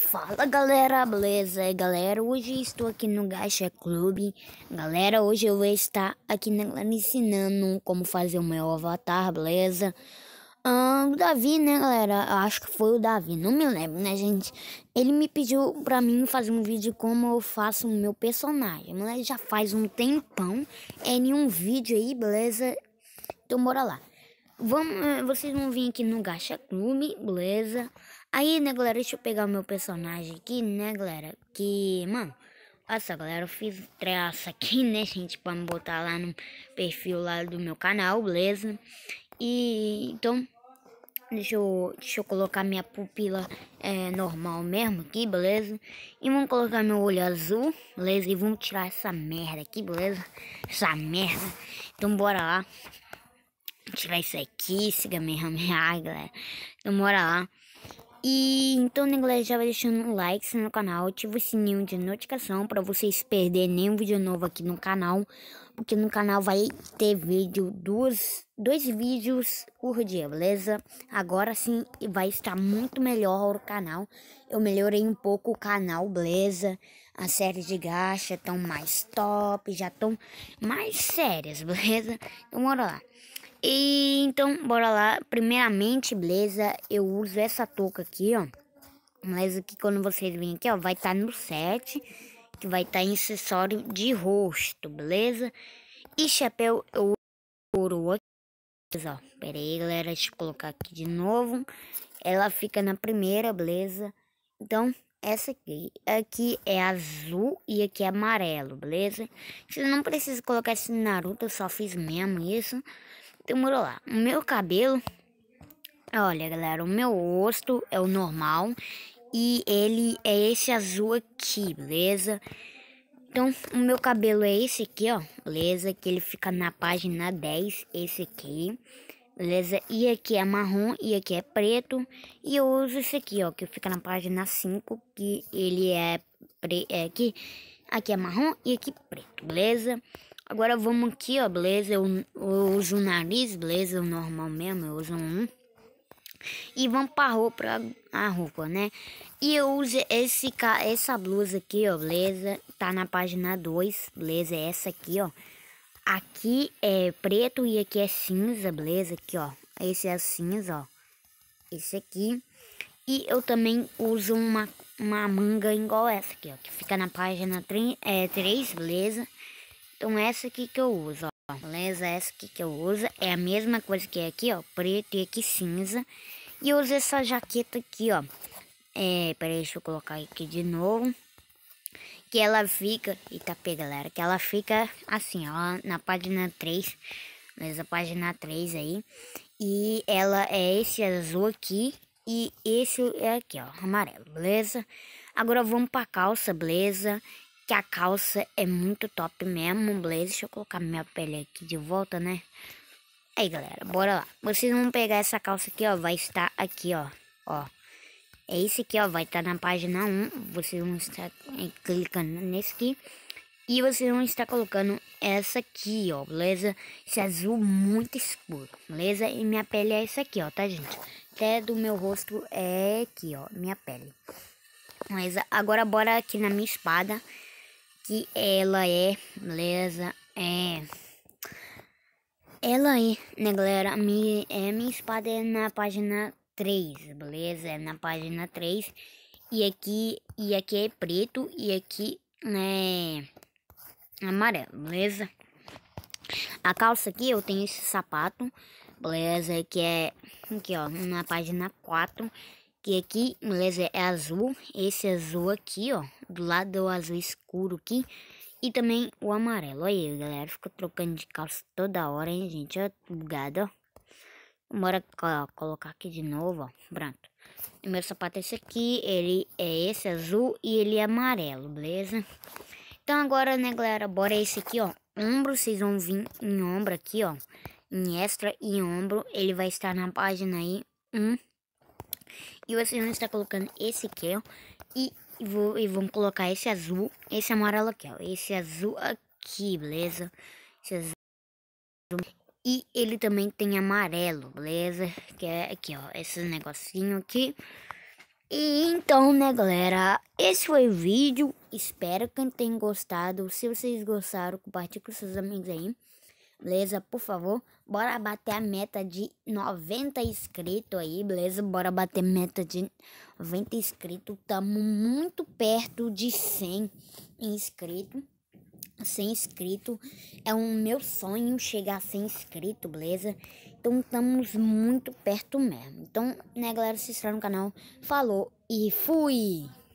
Fala galera, beleza? É, galera, hoje estou aqui no Gacha Clube. Galera, hoje eu vou estar aqui né, ensinando como fazer o meu avatar, beleza? Ah, o Davi, né, galera? Eu acho que foi o Davi, não me lembro, né, gente? Ele me pediu pra mim fazer um vídeo como eu faço o meu personagem. Mas já faz um tempão. É em um vídeo aí, beleza? Então bora lá. Vamos, eh, vocês vão vir aqui no Gacha Clube, beleza? Aí, né, galera, deixa eu pegar o meu personagem aqui, né, galera? Que, mano, essa galera, eu fiz traça aqui, né, gente, pra me botar lá no perfil lá do meu canal, beleza? E, então, deixa eu, deixa eu colocar minha pupila é, normal mesmo aqui, beleza? E vamos colocar meu olho azul, beleza? E vamos tirar essa merda aqui, beleza? Essa merda. Então, bora lá. Tirar isso aqui, siga minha galera. Então, bora lá. E então, inglês já vai deixando um like no canal, ativa o sininho de notificação para vocês perderem nenhum vídeo novo aqui no canal, porque no canal vai ter vídeo duas, dois vídeos por dia, beleza? Agora sim vai estar muito melhor o canal. Eu melhorei um pouco o canal, beleza? As séries de gacha estão mais top, já estão mais sérias, beleza? Então, bora lá. E então, bora lá. Primeiramente, beleza, eu uso essa touca aqui, ó. Mas aqui quando vocês virem aqui, ó, vai estar tá no set, que vai estar tá em acessório de rosto, beleza? E chapéu eu ouro aqui, ó. Pera aí, galera, deixa eu colocar aqui de novo. Ela fica na primeira, beleza? Então, essa aqui. Aqui é azul e aqui é amarelo, beleza? Você não precisa colocar esse Naruto, eu só fiz mesmo isso demorou lá. O meu cabelo. Olha, galera, o meu rosto é o normal. E ele é esse azul aqui, beleza? Então, o meu cabelo é esse aqui, ó. Beleza? Que ele fica na página 10, esse aqui. Beleza? E aqui é marrom e aqui é preto. E eu uso esse aqui, ó. Que fica na página 5, que ele é, pre é aqui. Aqui é marrom e aqui preto, beleza? Agora vamos aqui, ó, beleza? Eu, eu uso o nariz, beleza? O normal mesmo, eu uso um. E vamos pra roupa, a roupa, né? E eu uso esse, essa blusa aqui, ó, beleza? Tá na página 2, beleza? É essa aqui, ó. Aqui é preto e aqui é cinza, beleza? Aqui, ó. Esse é cinza, ó. Esse aqui. E eu também uso uma, uma manga igual essa aqui, ó. Que fica na página 3, é, 3 beleza? Então essa aqui que eu uso, ó. Beleza? Essa aqui que eu uso é a mesma coisa que é aqui, ó. Preto e aqui cinza. E eu uso essa jaqueta aqui, ó. É, peraí, deixa eu colocar aqui de novo. Que ela fica... Eita, galera. Que ela fica assim, ó. Na página 3. Beleza? Página 3 aí. E ela é esse azul aqui. E esse é aqui, ó. Amarelo, beleza? Agora vamos pra calça, beleza? que a calça é muito top mesmo, beleza? blazer. Deixa eu colocar minha pele aqui de volta, né? Aí, galera, bora lá. Vocês vão pegar essa calça aqui, ó, vai estar aqui, ó, ó. É esse aqui, ó, vai estar na página 1. Vocês vão estar é, clicando nesse aqui. E vocês vão estar colocando essa aqui, ó, beleza? Esse azul muito escuro, beleza? E minha pele é essa aqui, ó, tá, gente? Até do meu rosto é aqui, ó, minha pele. Beleza? Agora bora aqui na minha espada que ela é, beleza? É. Ela é, né, galera? Minha, é, minha espada é na página 3, beleza? É na página 3. E aqui, e aqui é preto e aqui é amarelo, beleza? A calça aqui, eu tenho esse sapato, beleza? Que é aqui, ó, na página 4. E aqui, beleza, é azul. Esse azul aqui, ó, do lado é o azul escuro aqui. E também o amarelo. Olha aí, galera, fica trocando de calça toda hora, hein, gente. Ó, bugado, ó. Bora ó, colocar aqui de novo, ó, branco O meu sapato é esse aqui, ele é esse azul e ele é amarelo, beleza? Então agora, né, galera, bora esse aqui, ó. Ombro, vocês vão vir em ombro aqui, ó. Em extra e ombro, ele vai estar na página aí 1. Um, e vocês vão está colocando esse aqui, ó. E, vou, e vamos colocar esse azul, esse amarelo aqui, ó. Esse azul aqui, beleza? Esse azul. E ele também tem amarelo, beleza? Que é aqui, ó. Esse negocinho aqui. E então, né, galera? Esse foi o vídeo. Espero que tenham gostado. Se vocês gostaram, compartilhe com seus amigos aí beleza? Por favor, bora bater a meta de 90 inscritos aí, beleza? Bora bater meta de 90 inscritos. Tamo muito perto de 100 inscritos. 100 inscritos. É um meu sonho chegar a 100 inscritos, beleza? Então estamos muito perto mesmo. Então, né, galera, se inscreve no canal. Falou e fui!